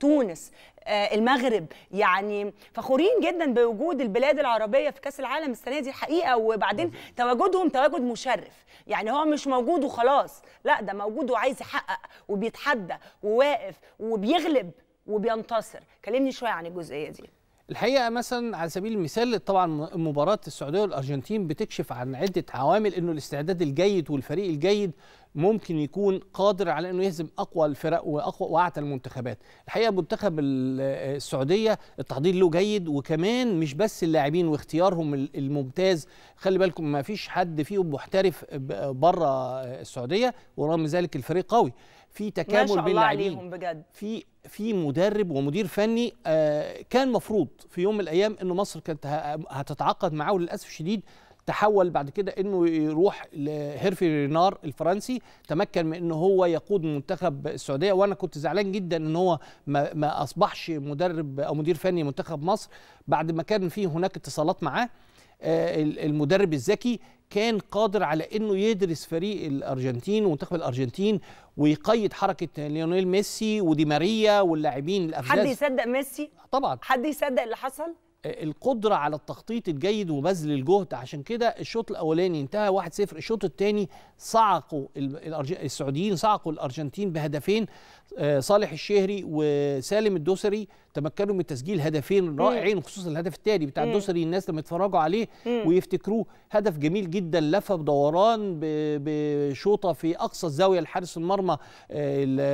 تونس آه، المغرب يعني فخورين جدا بوجود البلاد العربيه في كاس العالم السنه دي حقيقه وبعدين تواجدهم تواجد مشرف يعني هو مش موجود وخلاص لا ده موجود وعايز يحقق وبيتحدى وواقف وبيغلب وبينتصر كلمني شويه عن الجزئيه دي الحقيقه مثلا على سبيل المثال طبعا مباراه السعوديه والارجنتين بتكشف عن عده عوامل انه الاستعداد الجيد والفريق الجيد ممكن يكون قادر على انه يهزم اقوى الفرق واقوى واعتى المنتخبات الحقيقه منتخب آه، السعوديه التحضير له جيد وكمان مش بس اللاعبين واختيارهم الممتاز خلي بالكم ما فيش حد فيهم محترف بره السعوديه ورغم ذلك الفريق قوي في تكامل بين اللاعبين في في مدرب ومدير فني آه، كان مفروض في يوم من الايام انه مصر كانت هتتعاقد معاه وللاسف الشديد تحول بعد كده انه يروح لهيرفي رينار الفرنسي تمكن من ان هو يقود منتخب السعوديه وانا كنت زعلان جدا ان هو ما, ما اصبحش مدرب او مدير فني منتخب مصر بعد ما كان في هناك اتصالات معاه آه، المدرب الذكي كان قادر على انه يدرس فريق الارجنتين ومنتخب الارجنتين ويقيد حركه ليونيل ميسي ودي ماريا واللاعبين الافجاز حد يصدق ميسي طبعا حد يصدق اللي حصل القدره على التخطيط الجيد وبذل الجهد عشان كده الشوط الاولاني انتهى 1-0 الشوط الثاني صعقوا السعوديين صعقوا الارجنتين بهدفين آه، صالح الشهري وسالم الدوسري تمكنوا من تسجيل هدفين رائعين خصوصا الهدف الثاني بتاع الدوسري الناس لما يتفرجوا عليه ويفتكروه هدف جميل جدا لف بدوران بشوطه في اقصى الزاويه لحارس المرمى آه،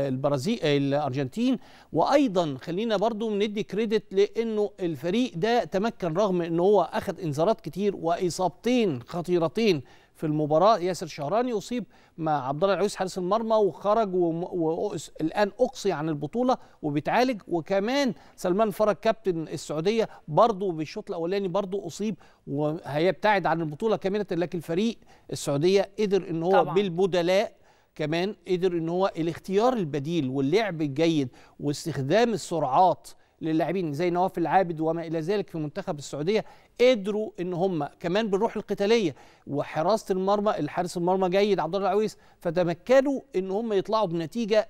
البرازيل آه، الارجنتين وايضا خلينا برضو ندي كريدت لانه الفريق ده تمكن رغم ان هو اخذ انذارات كتير واصابتين خطيرتين في المباراه ياسر شهراني اصيب مع عبد الله العويس حارس المرمى وخرج والان اقصي عن البطوله وبيتعالج وكمان سلمان فرج كابتن السعوديه برضه بالشوط الاولاني برضه اصيب وهيبتعد عن البطوله كامله لكن فريق السعوديه قدر ان هو طبعا. بالبدلاء كمان قدر ان هو الاختيار البديل واللعب الجيد واستخدام السرعات للاعبين زي نواف العابد وما الى ذلك في منتخب السعوديه قدروا ان هم كمان بالروح القتاليه وحراسه المرمى الحارس المرمى جيد عبد الله العويس فتمكنوا ان هم يطلعوا بنتيجه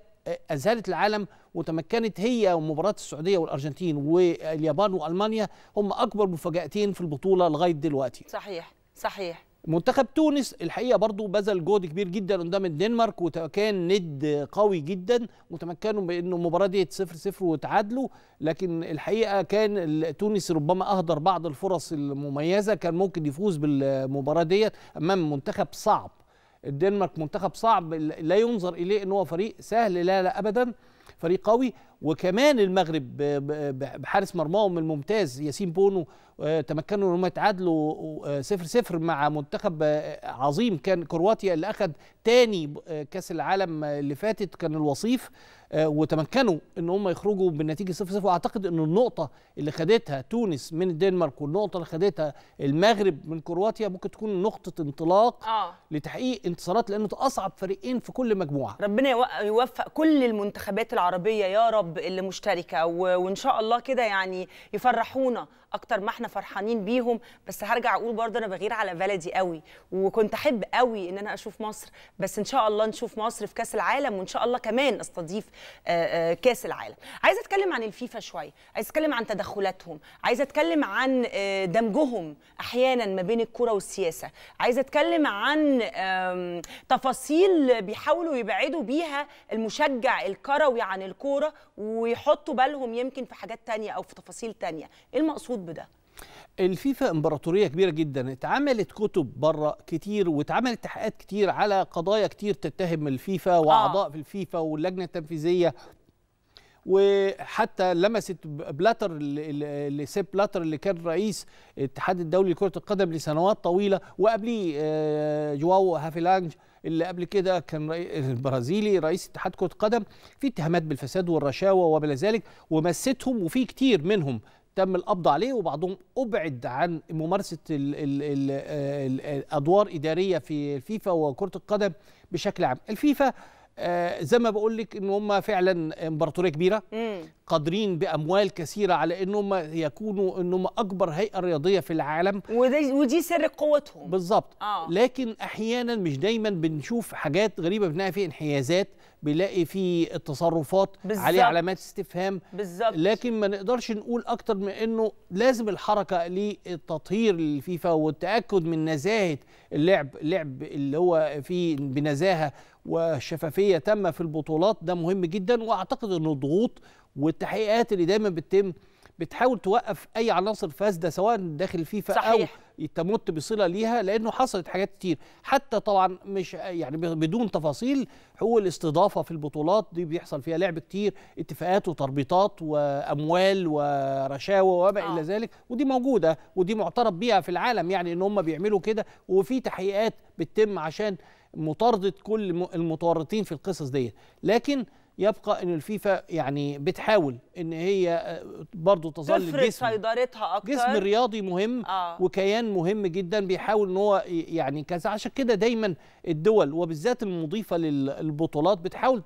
اذهلت العالم وتمكنت هي ومباراه السعوديه والارجنتين واليابان والمانيا هم اكبر مفاجاتين في البطوله لغايه دلوقتي صحيح صحيح منتخب تونس الحقيقه برضو بذل جهد كبير جدا قدام الدنمارك وكان ند قوي جدا وتمكنوا بانه المباراه دي 0 0 وتعادلوا لكن الحقيقه كان تونس ربما اهدر بعض الفرص المميزه كان ممكن يفوز بالمباراه ديت امام منتخب صعب الدنمارك منتخب صعب لا ينظر اليه ان هو فريق سهل لا لا ابدا فريق قوي وكمان المغرب بحارس مرماهم الممتاز ياسين بونو آه، تمكنوا ان هم يتعادلوا 0 آه، 0 مع منتخب آه، عظيم كان كرواتيا اللي اخذ تاني كاس العالم اللي فاتت كان الوصيف وتمكنوا ان هم يخرجوا بالنتيجه 0 0 واعتقد ان النقطه اللي خدتها تونس من الدنمارك والنقطه اللي خدتها المغرب من كرواتيا ممكن تكون نقطه انطلاق آه. لتحقيق انتصارات لانه اصعب فريقين في كل مجموعه ربنا يوفق كل المنتخبات العربيه يا رب الطلاب اللي مشتركه وان شاء الله كده يعني يفرحونا اكتر ما احنا فرحانين بيهم بس هرجع اقول برضه انا بغير على بلدي قوي وكنت احب قوي ان انا اشوف مصر بس ان شاء الله نشوف مصر في كاس العالم وان شاء الله كمان استضيف آه، آه، كاس العالم عايزه اتكلم عن الفيفا شويه عايزه اتكلم عن تدخلاتهم عايزه اتكلم عن آه، دمجهم احيانا ما بين الكوره والسياسه عايزه اتكلم عن تفاصيل بيحاولوا يبعدوا بيها المشجع الكروي عن الكوره ويحطوا بالهم يمكن في حاجات تانية أو في تفاصيل تانية إيه المقصود بده؟ الفيفا امبراطوريه كبيره جدا اتعملت كتب بره كتير واتعملت تحقيقات كتير على قضايا كتير تتهم الفيفا واعضاء آه. في الفيفا واللجنه التنفيذيه وحتى لمست بلاتر اللي سيب بلاتر اللي كان رئيس الاتحاد الدولي لكره القدم لسنوات طويله وقبليه آه، جواو هافيلانج اللي قبل كده كان البرازيلي رئيس اتحاد كرة قدم في اتهامات بالفساد والرشاوه وما ذلك ومستهم وفي كتير منهم تم القبض عليه وبعضهم ابعد عن ممارسه الادوار اداريه في الفيفا وكره القدم بشكل عام الفيفا آه، زي ما بقول لك ان هم فعلا امبراطوريه كبيره قادرين باموال كثيره على ان هم يكونوا ان هم اكبر هيئه رياضيه في العالم ودي ودي سر قوتهم بالظبط آه. لكن احيانا مش دايما بنشوف حاجات غريبه بنلاقي في انحيازات بنلاقي في تصرفات عليه علامات استفهام بالظبط لكن ما نقدرش نقول اكتر من انه لازم الحركه للتطهير للفيفا والتاكد من نزاهه اللعب اللعب اللي هو فيه بنزاهه وشفافيه تامه في البطولات ده مهم جدا واعتقد ان الضغوط والتحقيقات اللي دايما بتتم بتحاول توقف اي عناصر فاسده سواء داخل الفيفا صحيح. او تمت بصله ليها لانه حصلت حاجات كتير حتى طبعا مش يعني بدون تفاصيل حقوق الاستضافه في البطولات دي بيحصل فيها لعب كتير اتفاقات وتربيطات واموال ورشاوى وما آه. الى ذلك ودي موجوده ودي معترف بيها في العالم يعني ان هم بيعملوا كده وفي تحقيقات بتتم عشان مطارده كل المتورطين في القصص ديت لكن يبقى ان الفيفا يعني بتحاول ان هي آه، برضه تظل جسم سيطرتها اكتر جسم رياضي مهم آه. وكيان مهم جدا بيحاول ان هو يعني كذا عشان كده دايما الدول وبالذات المضيفه للبطولات بتحاول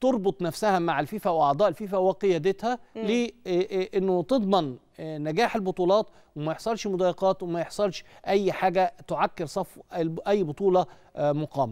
تربط نفسها مع الفيفا واعضاء الفيفا وقيادتها لانه آه، آه، تضمن نجاح البطولات وما يحصلش مضايقات وما يحصلش اي حاجه تعكر صف اي بطوله مقامه